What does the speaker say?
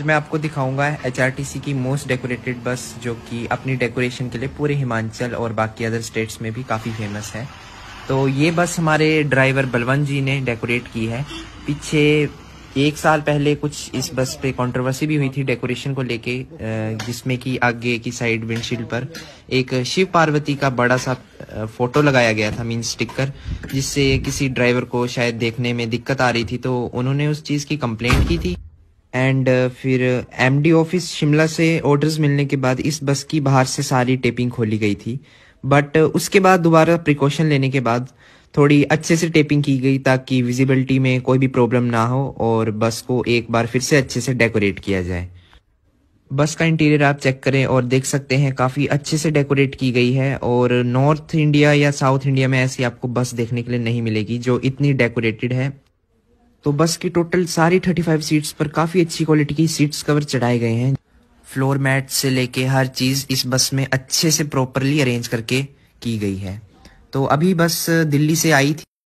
आज मैं आपको दिखाऊंगा सी की मोस्ट डेकोरेटेड बस जो कि अपनी डेकोरेशन के लिए पूरे हिमाचल और बाकी अदर स्टेट्स में भी काफ़ी फेमस है तो ये बस हमारे ड्राइवर बलवंत जी ने डेकोरेट की है पीछे एक साल पहले कुछ इस बस पे कंट्रोवर्सी भी हुई थी डेकोरेशन को लेके जिसमें कि आगे की साइड विंडशील्ड पर एक शिव पार्वती का बड़ा सा फोटो लगाया गया था मीन स्टिकर जिससे किसी ड्राइवर को शायद देखने में दिक्कत आ रही थी तो उन्होंने उस चीज़ की कंप्लेंट की थी एंड uh, फिर एमडी uh, ऑफिस शिमला से ऑर्डर्स मिलने के बाद इस बस की बाहर से सारी टेपिंग खोली गई थी बट uh, उसके बाद दोबारा प्रिकॉशन लेने के बाद थोड़ी अच्छे से टेपिंग की गई ताकि विजिबिलिटी में कोई भी प्रॉब्लम ना हो और बस को एक बार फिर से अच्छे से डेकोरेट किया जाए बस का इंटीरियर आप चेक करें और देख सकते हैं काफ़ी अच्छे से डेकोरेट की गई है और नॉर्थ इंडिया या साउथ इंडिया में ऐसी आपको बस देखने के लिए नहीं मिलेगी जो इतनी डेकोरेटेड है तो बस की टोटल सारी 35 सीट्स पर काफ़ी अच्छी क्वालिटी की सीट्स कवर चढ़ाए गए हैं फ्लोर मैट से लेके हर चीज़ इस बस में अच्छे से प्रॉपरली अरेंज करके की गई है तो अभी बस दिल्ली से आई थी